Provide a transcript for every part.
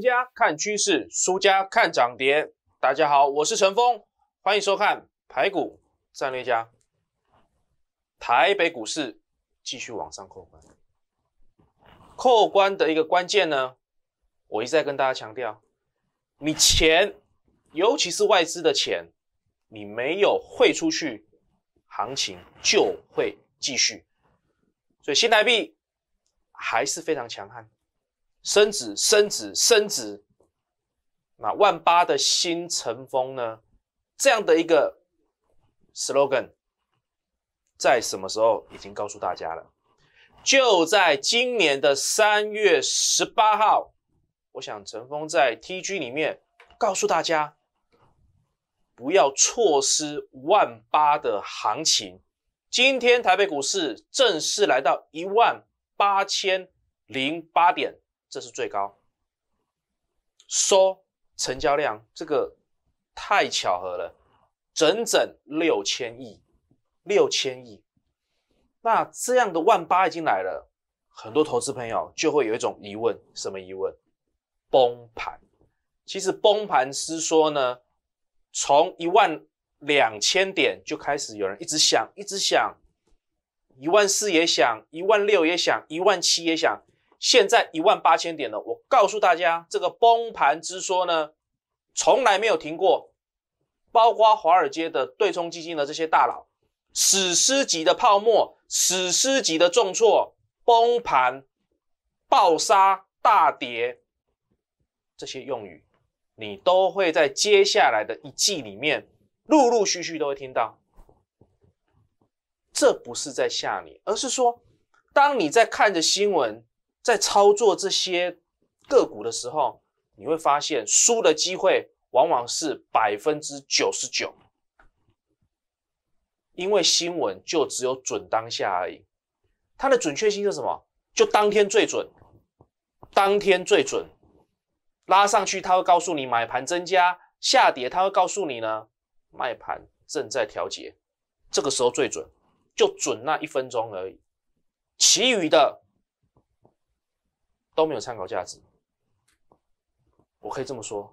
家看趋势，输家看涨跌。大家好，我是陈峰，欢迎收看《排骨战略家》。台北股市继续往上扣关，扣关的一个关键呢，我一再跟大家强调，你钱，尤其是外资的钱，你没有汇出去，行情就会继续。所以新台币还是非常强悍。升值，升值，升值！那万八的新乘风呢？这样的一个 slogan，在什么时候已经告诉大家了？就在今年的三月十八号，我想陈峰在 TG 里面告诉大家，不要错失万八的行情。今天台北股市正式来到一万八千零八点。这是最高，说成交量这个太巧合了，整整六千亿，六千亿。那这样的万八已经来了，很多投资朋友就会有一种疑问：什么疑问？崩盘。其实崩盘是说呢，从一万两千点就开始有人一直想，一直想，一万四也想，一万六也想，一万七也想。现在一万八千点了，我告诉大家，这个崩盘之说呢，从来没有停过，包括华尔街的对冲基金的这些大佬，史诗级的泡沫、史诗级的重挫、崩盘、暴杀、大跌，这些用语，你都会在接下来的一季里面陆陆续续都会听到。这不是在吓你，而是说，当你在看着新闻。在操作这些个股的时候，你会发现输的机会往往是百分之九十九，因为新闻就只有准当下而已，它的准确性是什么？就当天最准，当天最准，拉上去它会告诉你买盘增加，下跌它会告诉你呢卖盘正在调节，这个时候最准，就准那一分钟而已，其余的。都没有参考价值，我可以这么说。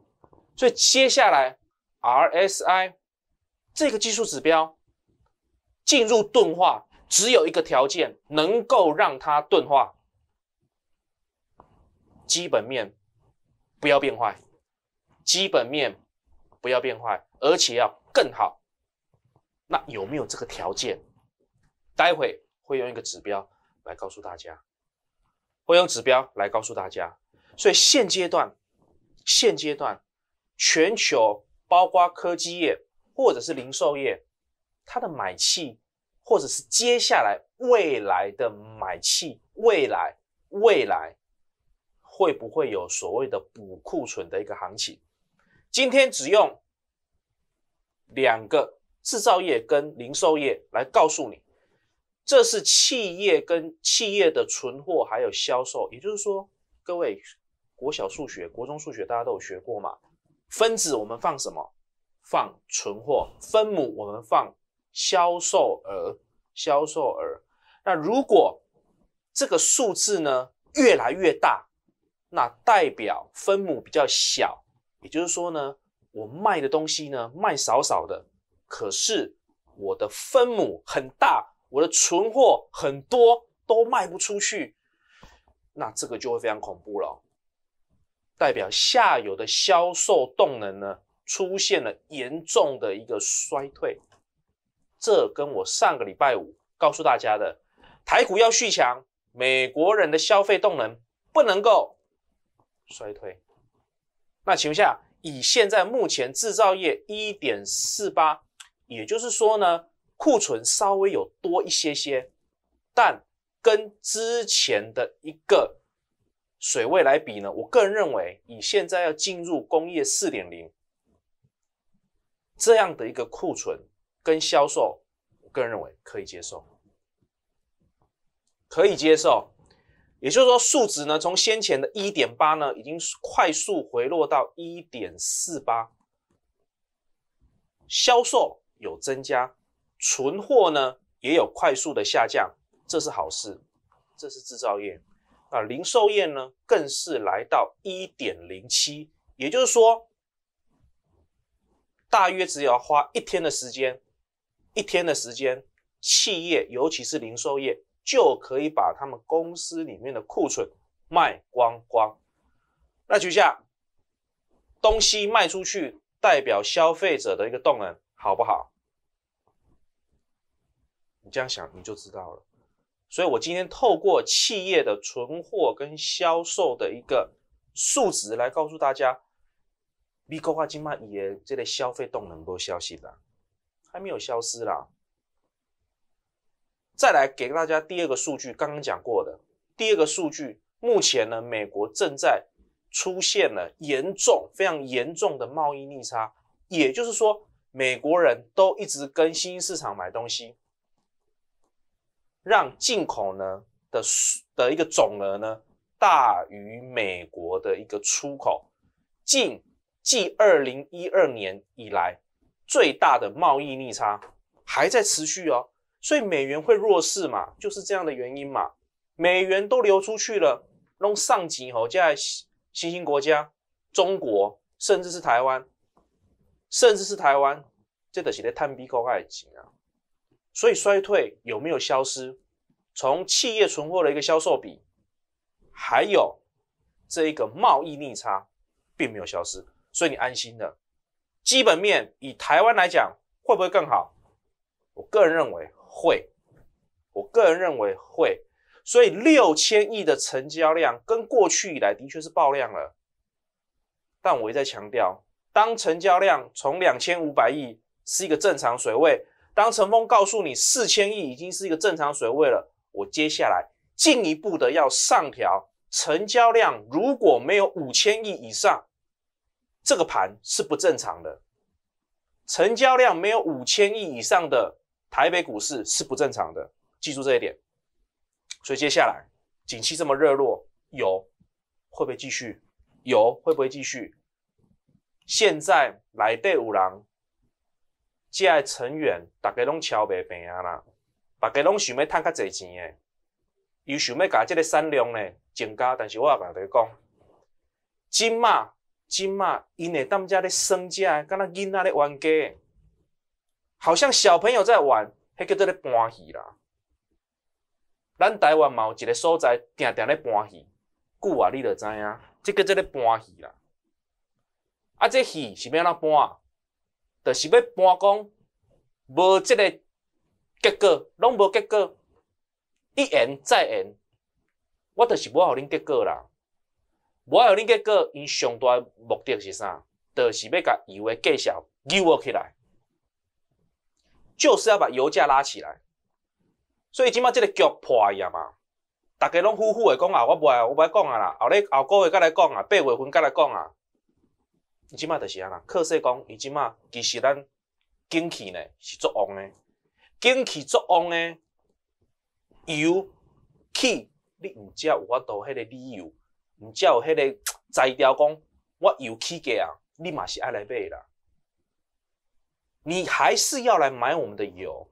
所以接下来，RSI 这个技术指标进入钝化，只有一个条件能够让它钝化：基本面不要变坏，基本面不要变坏，而且要更好。那有没有这个条件？待会会用一个指标来告诉大家。会用指标来告诉大家，所以现阶段，现阶段，全球包括科技业或者是零售业，它的买气，或者是接下来未来的买气，未来未来会不会有所谓的补库存的一个行情？今天只用两个制造业跟零售业来告诉你。这是企业跟企业的存货还有销售，也就是说，各位国小数学、国中数学大家都有学过嘛？分子我们放什么？放存货。分母我们放销售额，销售额。那如果这个数字呢越来越大，那代表分母比较小，也就是说呢，我卖的东西呢卖少少的，可是我的分母很大。我的存货很多都卖不出去，那这个就会非常恐怖了，代表下游的销售动能呢出现了严重的一个衰退。这跟我上个礼拜五告诉大家的台股要续强，美国人的消费动能不能够衰退。那请问下，以现在目前制造业一点四八，也就是说呢？库存稍微有多一些些，但跟之前的一个水位来比呢，我个人认为，以现在要进入工业四点零这样的一个库存跟销售，我个人认为可以接受，可以接受。也就是说，数值呢从先前的一点八呢，已经快速回落到一点四八，销售有增加。存货呢也有快速的下降，这是好事，这是制造业。那零售业呢，更是来到一点零七，也就是说，大约只要花一天的时间，一天的时间，企业尤其是零售业就可以把他们公司里面的库存卖光光。那举下，东西卖出去，代表消费者的一个动能，好不好？你这样想，你就知道了。所以，我今天透过企业的存货跟销售的一个数值来告诉大家，美国啊，今嘛也这类消费动能都消息啦，还没有消失啦。再来给大家第二个数据，刚刚讲过的第二个数据，目前呢，美国正在出现了严重、非常严重的贸易逆差，也就是说，美国人都一直跟新兴市场买东西。让进口呢的的，一个总额呢大于美国的一个出口，近继二零一二年以来最大的贸易逆差还在持续哦，所以美元会弱势嘛，就是这样的原因嘛，美元都流出去了，弄上几猴在新兴国家，中国甚至是台湾，甚至是台湾，这都是在探比国外的啊。所以衰退有没有消失？从企业存货的一个销售比，还有这一个贸易逆差，并没有消失。所以你安心的，基本面以台湾来讲，会不会更好？我个人认为会，我个人认为会。所以六千亿的成交量跟过去以来的确是爆量了。但我一再强调，当成交量从两千五百亿是一个正常水位。当陈峰告诉你四千亿已经是一个正常水位了，我接下来进一步的要上调成交量，如果没有五千亿以上，这个盘是不正常的。成交量没有五千亿以上的台北股市是不正常的，记住这一点。所以接下来景气这么热络，有会不会继续？有会不会继续？现在来对五郎。即个成员，大家拢超袂平啊啦！大家拢想要趁较侪钱诶，又想要家即个产量呢增加。但是我阿甲你讲，即嘛即嘛，因诶当遮咧身价，敢若囡仔咧家诶，好像小朋友在玩，迄叫做咧搬戏啦。咱台湾嘛有一个所在，定定咧搬戏，久啊，你著知影，即叫做咧搬戏啦。啊，即戏是要怎搬啊？就是要搬讲，无即个结果，拢无结果，一言再言，我就是无互恁结果啦，无互恁结果，伊上大目的是啥？就是要甲油的价扭拉起来，就是要把油价拉起来，所以即麦即个局破去啊嘛，大家拢呼呼的讲啊，我袂要，我袂爱讲啊啦，后日后个月再来讲啊，八月份再来讲啊。伊即马就是安啦，可世讲伊即马其实咱景气呢是作旺呢，景气作旺呢，油气你毋只有法度迄个理由，毋只有迄个材料讲我油起价啊，你嘛是爱来买啦，你还是要来买我们的油，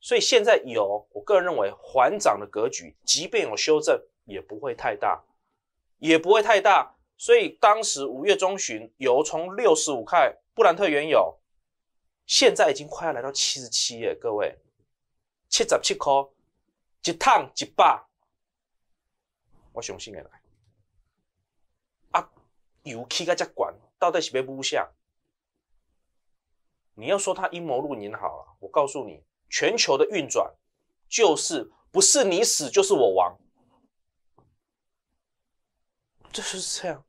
所以现在油，我个人认为缓涨的格局，即便有修正，也不会太大，也不会太大。所以当时五月中旬，油从六十五块布兰特原油，现在已经快要来到七十七耶，各位，七十七块，一趟一百，我相信会来。啊，油气加价管到底谁背锅下？你要说他阴谋论，好了，我告诉你，全球的运转就是不是你死就是我亡，就是这样。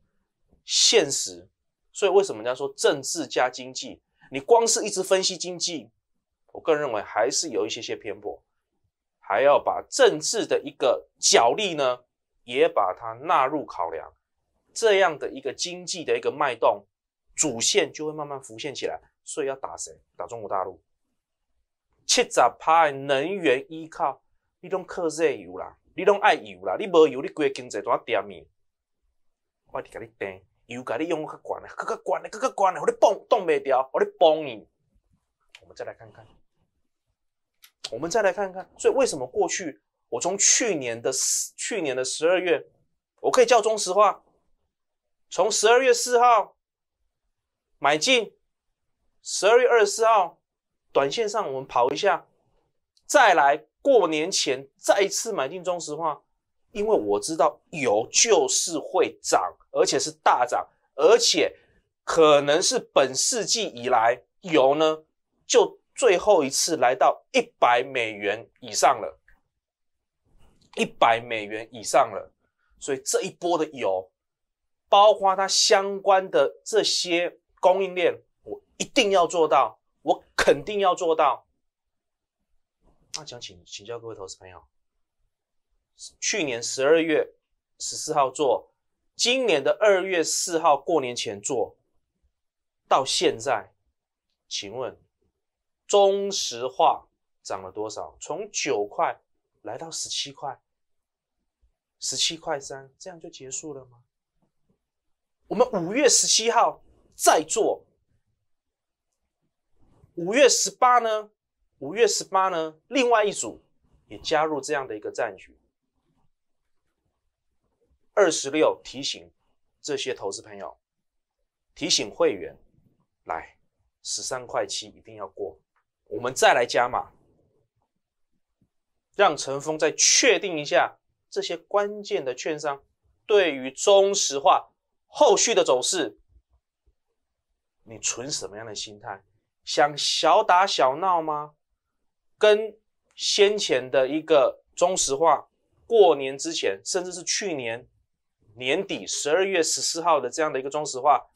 现实，所以为什么人家说政治加经济？你光是一直分析经济，我个人认为还是有一些些偏颇，还要把政治的一个角力呢，也把它纳入考量，这样的一个经济的一个脉动，主线就会慢慢浮现起来。所以要打谁？打中国大陆，七十趴能源依靠，你拢靠石油啦，你拢爱油啦，你无油你国经济要掂面？我提给你 t t 你用个管嘞，个个管嘞，个个管嘞，我你崩，挡不掉，我你崩！你，我们再来看看，我们再来看看，所以为什么过去我从去年的去年的十二月，我可以叫中石化，从十二月四号买进，十二月二十四号，短线上我们跑一下，再来过年前再一次买进中石化。因为我知道油就是会涨，而且是大涨，而且可能是本世纪以来油呢就最后一次来到一百美元以上了，一百美元以上了，所以这一波的油，包括它相关的这些供应链，我一定要做到，我肯定要做到。那想请请教各位投资朋友。去年十二月十四号做，今年的二月四号过年前做到现在，请问中石化涨了多少？从九块来到十七块，十七块三，这样就结束了吗？我们五月十七号再做，五月十八呢？五月十八呢？另外一组也加入这样的一个战局。二十六提醒这些投资朋友，提醒会员，来十三块七一定要过，我们再来加码，让陈峰再确定一下这些关键的券商对于中石化后续的走势，你存什么样的心态？想小打小闹吗？跟先前的一个中石化过年之前，甚至是去年。年底十二月十四号的这样的一个中石化，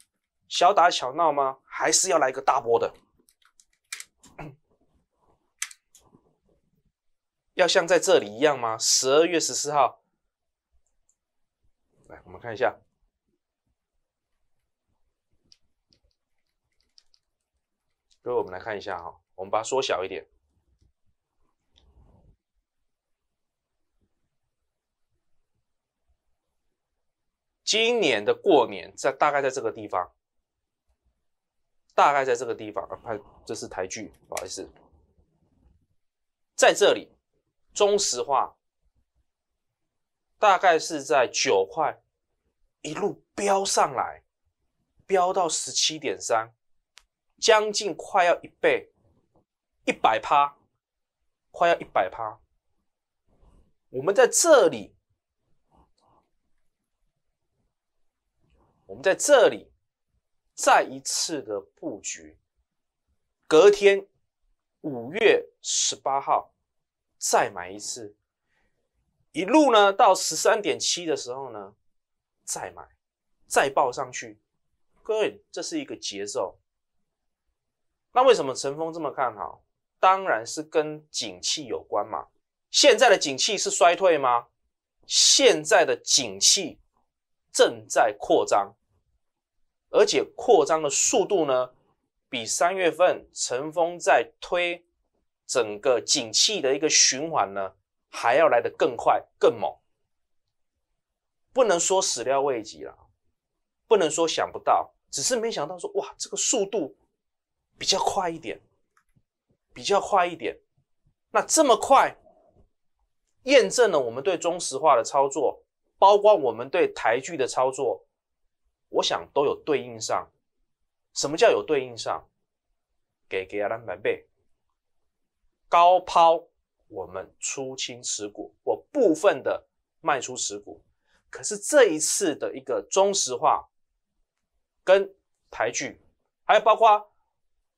小打小闹吗？还是要来一个大波的？要像在这里一样吗？十二月十四号，来，我们看一下，各位，我们来看一下哈，我们把它缩小一点。今年的过年在大概在这个地方，大概在这个地方，啊，拍这是台剧，不好意思，在这里，中石化大概是在九块，一路飙上来，飙到十七点三，将近快要一倍，一百趴，快要一百趴，我们在这里。我们在这里再一次的布局，隔天五月十八号再买一次，一路呢到十三点七的时候呢再买，再报上去。各位，这是一个节奏。那为什么陈峰这么看好？当然是跟景气有关嘛。现在的景气是衰退吗？现在的景气正在扩张。而且扩张的速度呢，比三月份乘风在推整个景气的一个循环呢，还要来的更快、更猛。不能说始料未及了，不能说想不到，只是没想到说哇，这个速度比较快一点，比较快一点。那这么快，验证了我们对中石化的操作，包括我们对台剧的操作。我想都有对应上，什么叫有对应上？给给阿兰百贝，高抛我们出清持股，我部分的卖出持股。可是这一次的一个中石化、跟台剧，还有包括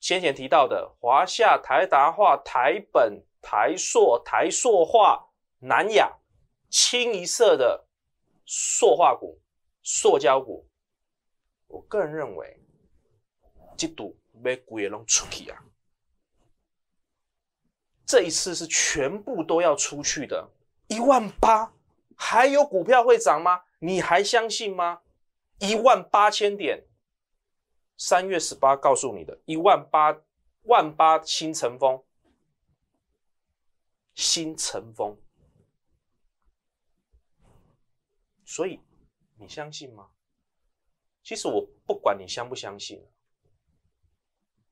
先前提到的华夏、台达化、台本、台塑、台塑化、南亚，清一色的塑化股、塑胶股。我个人认为，这股被鬼也拢出去啊！这一次是全部都要出去的，一万八，还有股票会涨吗？你还相信吗？一万八千点，三月十八告诉你的一万八万八，新成风，新成风，所以你相信吗？其实我不管你相不相信，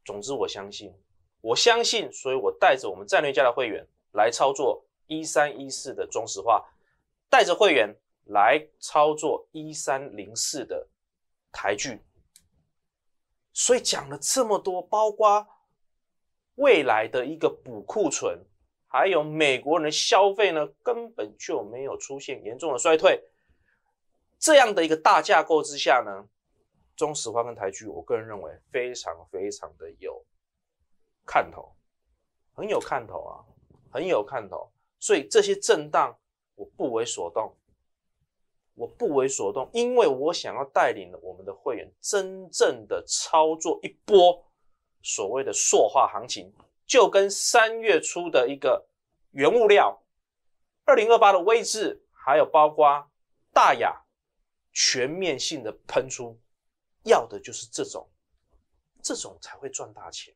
总之我相信，我相信，所以我带着我们战略家的会员来操作一三一四的中石化，带着会员来操作一三零四的台剧。所以讲了这么多，包括未来的一个补库存，还有美国人的消费呢，根本就没有出现严重的衰退。这样的一个大架构之下呢？中石化跟台积，我个人认为非常非常的有看头，很有看头啊，很有看头。所以这些震荡我不为所动，我不为所动，因为我想要带领我们的会员真正的操作一波所谓的塑化行情，就跟三月初的一个原物料二零二八的位置，还有包括大雅全面性的喷出。要的就是这种，这种才会赚大钱。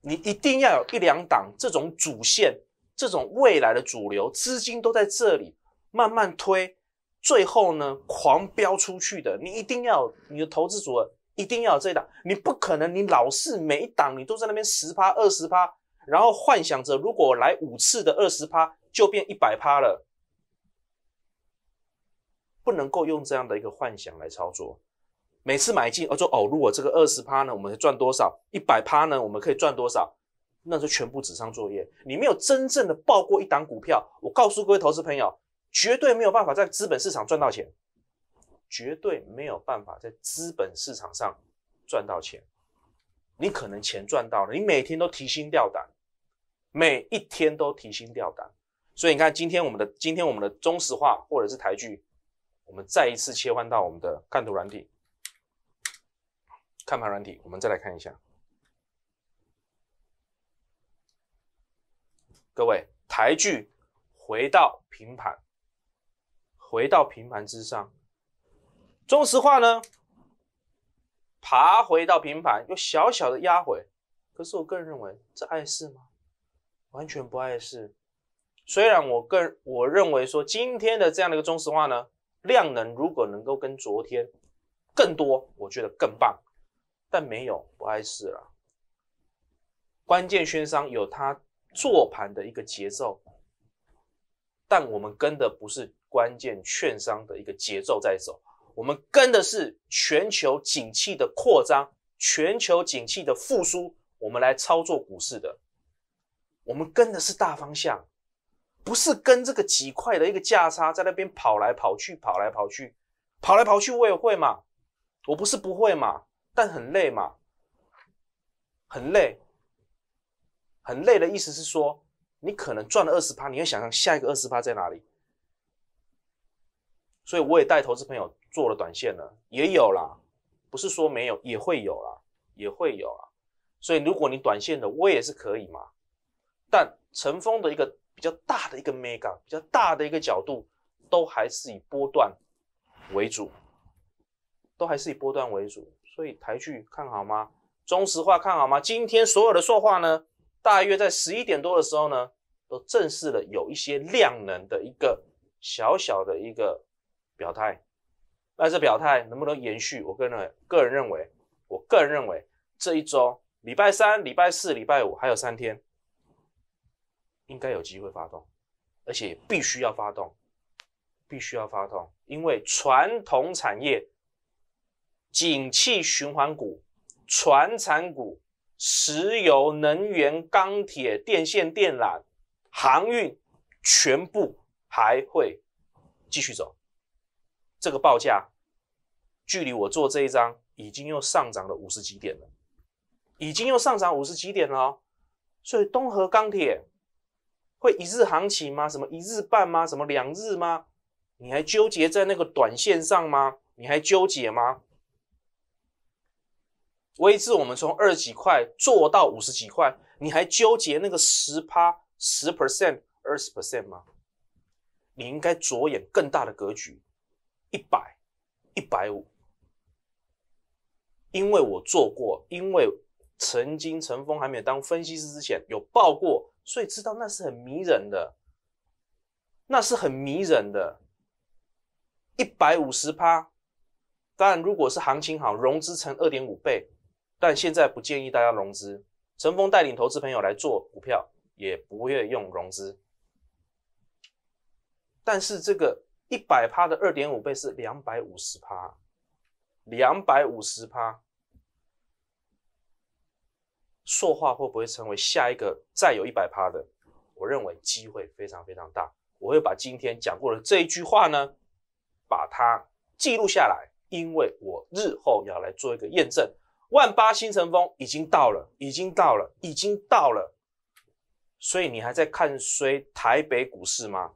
你一定要有一两档这种主线，这种未来的主流资金都在这里慢慢推，最后呢狂飙出去的。你一定要你的投资组合一定要有这一档，你不可能你老是每一档你都在那边十趴二十趴，然后幻想着如果来五次的二十趴就变一百趴了。不能够用这样的一个幻想来操作，每次买进，而说哦，如果这个二十趴呢，我们赚多少？一百趴呢，我们可以赚多少？那是全部纸上作业。你没有真正的报过一档股票，我告诉各位投资朋友，绝对没有办法在资本市场赚到钱，绝对没有办法在资本市场上赚到钱。你可能钱赚到了，你每天都提心吊胆，每一天都提心吊胆。所以你看，今天我们的今天我们的中石化或者是台剧。我们再一次切换到我们的看图软体、看盘软体，我们再来看一下。各位，台剧回到平盘，回到平盘之上，中石化呢爬回到平盘，又小小的压回。可是我个人认为，这碍事吗？完全不碍事。虽然我人我认为说，今天的这样的一个中石化呢。量能如果能够跟昨天更多，我觉得更棒，但没有不碍事了。关键券商有它做盘的一个节奏，但我们跟的不是关键券商的一个节奏在走，我们跟的是全球景气的扩张，全球景气的复苏，我们来操作股市的，我们跟的是大方向。不是跟这个几块的一个价差在那边跑来跑去，跑来跑去，跑来跑去，我也会嘛，我不是不会嘛，但很累嘛，很累，很累的意思是说，你可能赚了二十趴，你要想象下一个二十趴在哪里。所以我也带投资朋友做了短线了，也有啦，不是说没有，也会有啦，也会有啦。所以如果你短线的，我也是可以嘛。但尘封的一个。比较大的一个 mega，比较大的一个角度，都还是以波段为主，都还是以波段为主。所以台剧看好吗？中石化看好吗？今天所有的说话呢，大约在十一点多的时候呢，都正式的有一些量能的一个小小的一个表态。那这表态能不能延续？我个人个人认为，我个人认为这一周，礼拜三、礼拜四、礼拜五还有三天。应该有机会发动，而且必须要发动，必须要发动，因为传统产业、景气循环股、船产股、石油、能源、钢铁、电线电缆、航运，全部还会继续走。这个报价距离我做这一张已经又上涨了五十几点了，已经又上涨五十几点了，所以东河钢铁。会一日行情吗？什么一日半吗？什么两日吗？你还纠结在那个短线上吗？你还纠结吗？微智，我们从二十几块做到五十几块，你还纠结那个十趴、十 percent、二十 percent 吗？你应该着眼更大的格局，一百、一百五。因为我做过，因为曾经陈峰还没有当分析师之前，有报过。所以知道那是很迷人的，那是很迷人的。一百五十趴，当然如果是行情好，融资成二点五倍，但现在不建议大家融资。陈峰带领投资朋友来做股票，也不会用融资。但是这个一百趴的二点五倍是两百五十趴，两百五十趴。说话会不会成为下一个再有一百趴的？我认为机会非常非常大。我会把今天讲过的这一句话呢，把它记录下来，因为我日后要来做一个验证。万八星辰风已经到了，已经到了，已经到了。所以你还在看衰台北股市吗？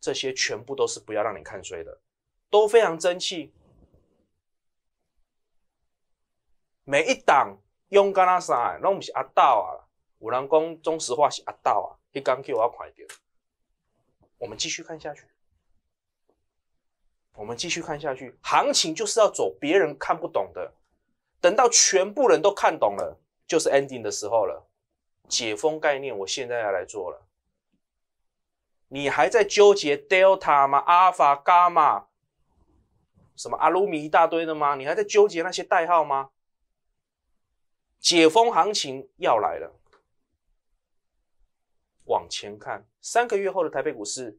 这些全部都是不要让你看衰的，都非常争气。每一档。用敢啊啥？那毋是阿道啊！有人讲中石化是阿道啊，迄工起我看快我们继续看下去，我们继续看下去，行情就是要走别人看不懂的。等到全部人都看懂了，就是 ending 的时候了。解封概念，我现在要来做了。你还在纠结 delta 吗？alpha、gamma 什么阿鲁米一大堆的吗？你还在纠结那些代号吗？解封行情要来了，往前看三个月后的台北股市，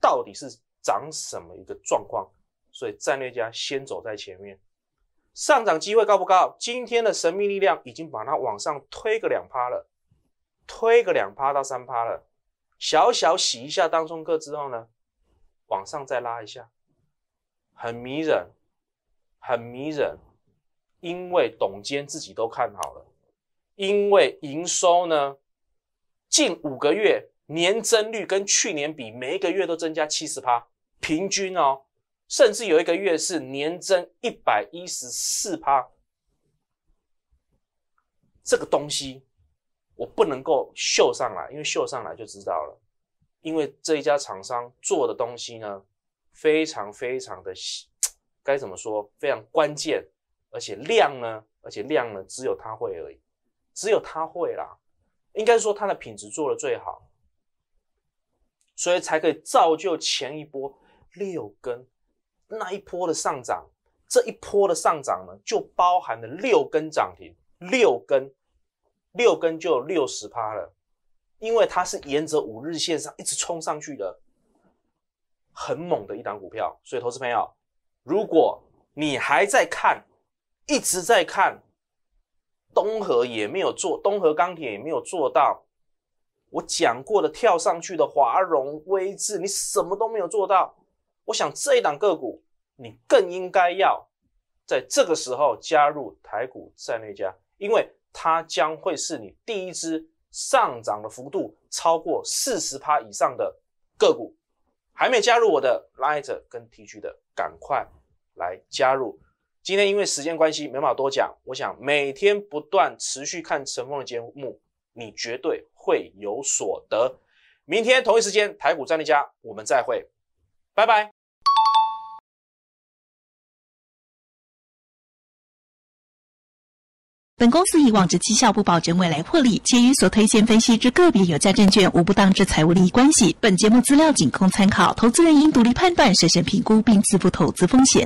到底是涨什么一个状况？所以战略家先走在前面，上涨机会高不高？今天的神秘力量已经把它往上推个两趴了，推个两趴到三趴了，小小洗一下当中个之后呢，往上再拉一下，很迷人，很迷人。因为董监自己都看好了，因为营收呢，近五个月年增率跟去年比，每一个月都增加七十趴，平均哦，甚至有一个月是年增一百一十四趴。这个东西我不能够秀上来，因为秀上来就知道了，因为这一家厂商做的东西呢，非常非常的，该怎么说，非常关键。而且量呢？而且量呢？只有它会而已，只有它会啦。应该说它的品质做的最好，所以才可以造就前一波六根那一波的上涨，这一波的上涨呢，就包含了六根涨停，六根，六根就有六十趴了。因为它是沿着五日线上一直冲上去的，很猛的一档股票。所以，投资朋友，如果你还在看，一直在看东河也没有做，东河钢铁也没有做到。我讲过的跳上去的华融微智，你什么都没有做到。我想这一档个股，你更应该要在这个时候加入台股战略家，因为它将会是你第一只上涨的幅度超过四十趴以上的个股。还没加入我的拉者跟 T G 的，赶快来加入。今天因为时间关系，没法多讲。我想每天不断持续看陈峰的节目，你绝对会有所得。明天同一时间，台股战略家，我们再会，拜拜。本公司以往之绩效不保证未来获利，且与所推荐分析之个别有价证券无不当之财务利益关系。本节目资料仅供参考，投资人应独立判断、审慎评估并自负投资风险。